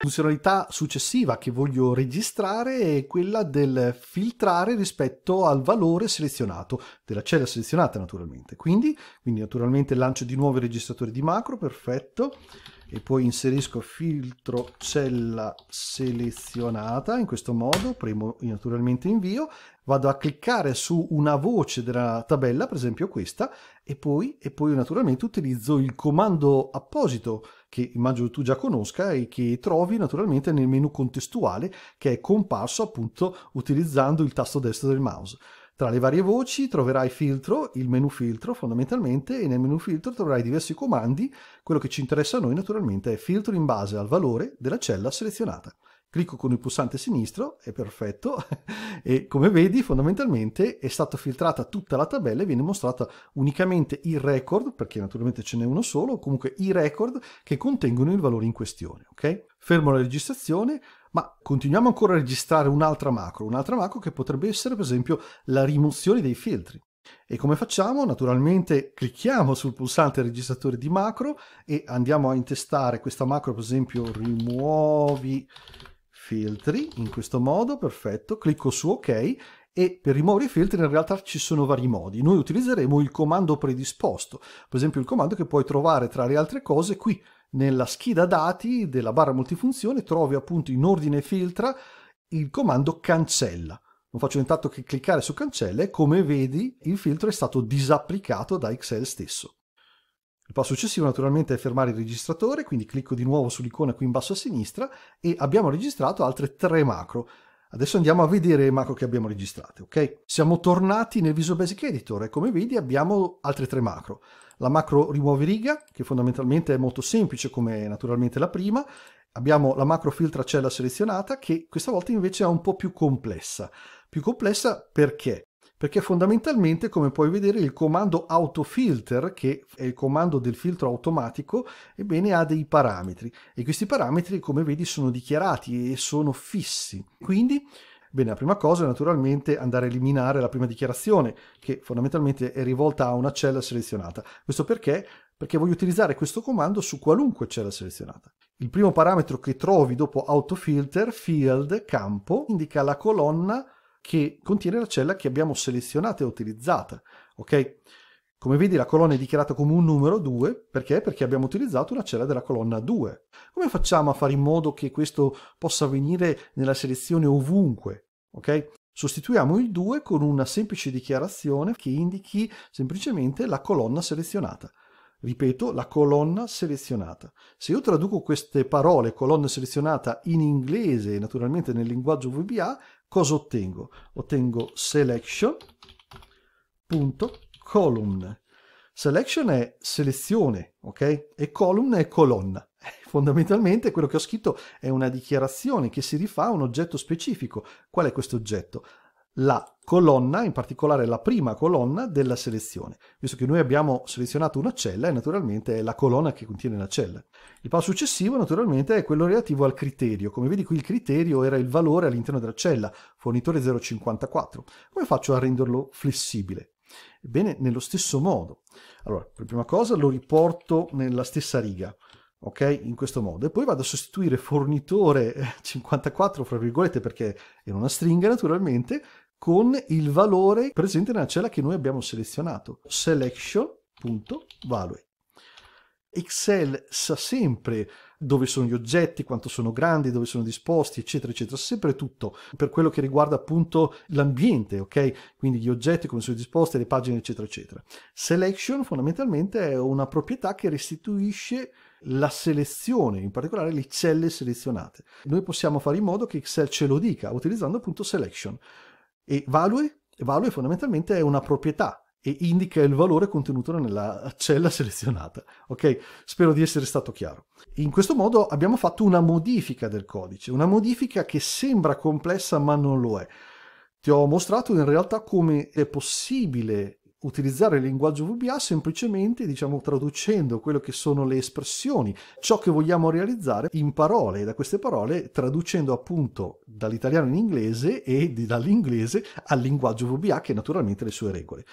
funzionalità successiva che voglio registrare è quella del filtrare rispetto al valore selezionato, della cella selezionata naturalmente. Quindi, quindi naturalmente lancio di nuovo il registratore di macro, perfetto e poi inserisco filtro cella selezionata in questo modo, premo naturalmente invio, vado a cliccare su una voce della tabella, per esempio questa, e poi, e poi naturalmente utilizzo il comando apposito che immagino tu già conosca e che trovi naturalmente nel menu contestuale che è comparso appunto utilizzando il tasto destro del mouse. Tra le varie voci troverai filtro, il menu filtro fondamentalmente, e nel menu filtro troverai diversi comandi. Quello che ci interessa a noi naturalmente è filtro in base al valore della cella selezionata. Clicco con il pulsante sinistro, è perfetto, e come vedi fondamentalmente è stata filtrata tutta la tabella e viene mostrata unicamente il record, perché naturalmente ce n'è uno solo, comunque i record che contengono il valore in questione. Okay? Fermo la registrazione, ma continuiamo ancora a registrare un'altra macro, un'altra macro che potrebbe essere per esempio la rimozione dei filtri. E come facciamo? Naturalmente clicchiamo sul pulsante registratore di macro e andiamo a intestare questa macro, per esempio rimuovi filtri in questo modo, perfetto, clicco su ok e per rimuovere i filtri in realtà ci sono vari modi. Noi utilizzeremo il comando predisposto, per esempio il comando che puoi trovare tra le altre cose qui nella scheda dati della barra multifunzione trovi appunto in ordine filtra il comando cancella. Non faccio nient'altro che cliccare su cancella e come vedi il filtro è stato disapplicato da Excel stesso. Il passo successivo naturalmente è fermare il registratore, quindi clicco di nuovo sull'icona qui in basso a sinistra e abbiamo registrato altre tre macro. Adesso andiamo a vedere le macro che abbiamo registrate, ok? Siamo tornati nel Visual Basic Editor e come vedi abbiamo altre tre macro. La macro rimuovi riga, che fondamentalmente è molto semplice come naturalmente la prima. Abbiamo la macro filtra cella selezionata, che questa volta invece è un po' più complessa. Più complessa perché? perché fondamentalmente come puoi vedere il comando autofilter che è il comando del filtro automatico ebbene ha dei parametri e questi parametri come vedi sono dichiarati e sono fissi quindi Bene, la prima cosa è naturalmente andare a eliminare la prima dichiarazione, che fondamentalmente è rivolta a una cella selezionata. Questo perché? Perché voglio utilizzare questo comando su qualunque cella selezionata. Il primo parametro che trovi dopo autofilter, field, campo, indica la colonna che contiene la cella che abbiamo selezionata e utilizzata. Ok? Come vedi la colonna è dichiarata come un numero 2, perché? Perché abbiamo utilizzato una cella della colonna 2. Come facciamo a fare in modo che questo possa avvenire nella selezione ovunque? Ok? Sostituiamo il 2 con una semplice dichiarazione che indichi semplicemente la colonna selezionata. Ripeto, la colonna selezionata. Se io traduco queste parole colonna selezionata in inglese, naturalmente nel linguaggio VBA, cosa ottengo? Ottengo selection.column. Selection è selezione, ok? E column è colonna. Fondamentalmente quello che ho scritto è una dichiarazione che si rifà a un oggetto specifico. Qual è questo oggetto? la colonna, in particolare la prima colonna della selezione, visto che noi abbiamo selezionato una cella e naturalmente è la colonna che contiene la cella. Il passo successivo naturalmente è quello relativo al criterio, come vedi qui il criterio era il valore all'interno della cella, fornitore 054, come faccio a renderlo flessibile? Ebbene, nello stesso modo. Allora, per prima cosa lo riporto nella stessa riga, ok? In questo modo. E poi vado a sostituire fornitore 54, eh, fra virgolette, perché era una stringa naturalmente, con il valore presente nella cella che noi abbiamo selezionato. Selection.value. Excel sa sempre dove sono gli oggetti, quanto sono grandi, dove sono disposti, eccetera, eccetera, sempre tutto per quello che riguarda appunto l'ambiente, ok? Quindi gli oggetti, come sono disposti, le pagine, eccetera, eccetera. Selection fondamentalmente è una proprietà che restituisce la selezione, in particolare le celle selezionate. Noi possiamo fare in modo che Excel ce lo dica utilizzando appunto selection. E value, value fondamentalmente è una proprietà e indica il valore contenuto nella cella selezionata. Ok? Spero di essere stato chiaro. In questo modo abbiamo fatto una modifica del codice, una modifica che sembra complessa ma non lo è. Ti ho mostrato in realtà come è possibile utilizzare il linguaggio VBA semplicemente diciamo traducendo quello che sono le espressioni, ciò che vogliamo realizzare in parole e da queste parole traducendo appunto dall'italiano in inglese e dall'inglese al linguaggio VBA che naturalmente ha le sue regole.